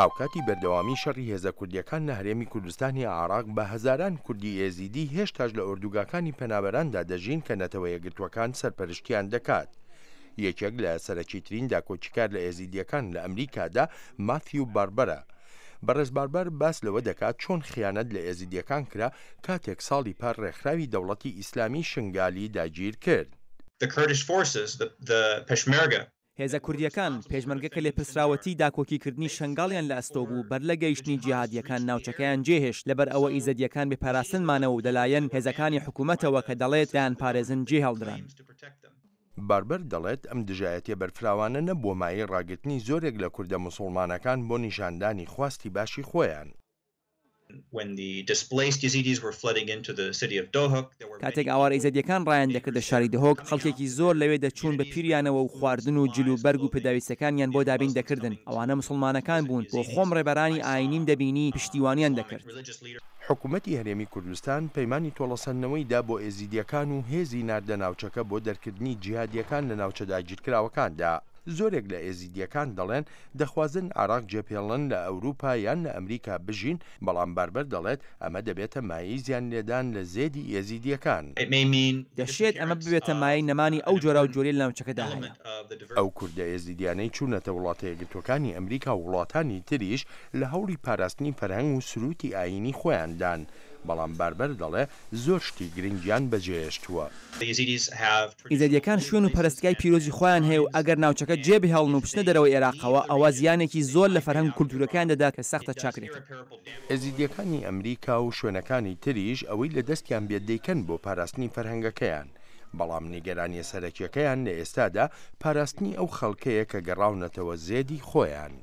هاوکاتی بەردەوامی شەڕی هێزە کوردیەکان لە هەرێمی کوردستانی عراق بە هەزاران کوردی ئێزیدی هێشتاش لە ئۆردوگاکانی پەنابەراندا دەژین کە نەتەوە یەگرتوەکان سەرپەرشتیان دەکات. یەکێک لە سەرەکیترین داکۆچکار لە ئێزیدیەکان لە ئەمریکادا مافی و باربەرە. بەڕێزباربەر باس لەوە دەکات چۆن خیانەت لە ئێزیدیەکان کرا کاتێک ساڵی پار ڕێکخراوی دەوڵەتی ئیسلامی شنگالی داگیر کرد. The Kurdish forces, the, the Peshmerga, هێزە کوردیەکان پێشمەرگەکە لێپسراوەتی داکۆکیکردنی شنگاڵیان لە ئەستۆ بوو بەر لە گەیشتنی جیهادیەکان ناوچەکەیان جێهێش لەبەر ئەوە ئیزدیەکان بپاراسنمانە و دەلایەن هێزەکانی حکوومەتەوە کە دەڵێت دایان پارێزن جێ هەڵدران. باربەر دەڵێت ئەم دژایەتە بەرفراوانە نەبوومایی ڕاگرتنی زۆرێک لە کووردە مسلمانەکان بۆ نیشاندانی خواستی باشی خۆیان کاتێک ئاوار ئیزدیەکان ڕایان دەکرد لە شاری دهۆک خەڵکێکی زۆر لەوێ دەچوون بە پیریانەوە و خواردن و جللو بەرگ و پێداویستەکانیان بۆ دابین دەکردن ئەوانە مسلمانەکان بوون بۆ خۆم ڕێبەرانی ئاینیم دەبینی پشتیوانیان دەکرد. حکوومەتتی هەرێمی کوردستان پەیمانی تۆڵەسەندنەوەیدا بۆ ئێزیدیەکان و هێزی ناردە ناوچەکە بۆ دەرکردنی جیهادیەکان لە ناوچە داگیرکراوەکاندا زۆرێک لە ئێزیدیەکان دەڵێن دەخوازن عراق جێپێڵن لە ئەوروپا یان لە ئەمریکا بژین بەڵام باربەر دەڵێت ئەمە دەبێتە مایی زیان لێدان لە زێدی ئێزیدیەکان دەشێت ئەمە ببێتە مای نەمانی ئەو جۆرا و جۆری لەناوچەکەدا ئەو کووردە ئێزیدیانەی چوونەتە وڵاتە یەکگرتوەکانی ئەمریکا و وڵاتانی تریش لە هەوڵی پاراستنی فەرهنگ و سروتی ئاینی خۆیاندان. بەڵام باربەر دەڵێ زۆر شتی گرنگیان بەجێشتووە ئیزدیەکان شوێن و پەرستگای پیرۆزی خۆیان هەیە و ئەگەر ناوچەکە جێبی هەڵن و پشتە دەرەوە عێراقەوە ئەوە زیانێکی زۆر لە فەرهنگ کولتورەکان دەدا کە سەختە چاکرێت ئەزیدیەکانی ئەمریکا و شوێنەکانی تریش ئەوەی لە دەستیان بێدەیکەن بۆ پاراستنی فەرهنگەکەیان بەڵام نیگەرانی سەرەکیەکەیان لە ئێستادا پاراستنی ئەو خەڵکەیە کە گەڕاونەتەوە زێدی خۆیان.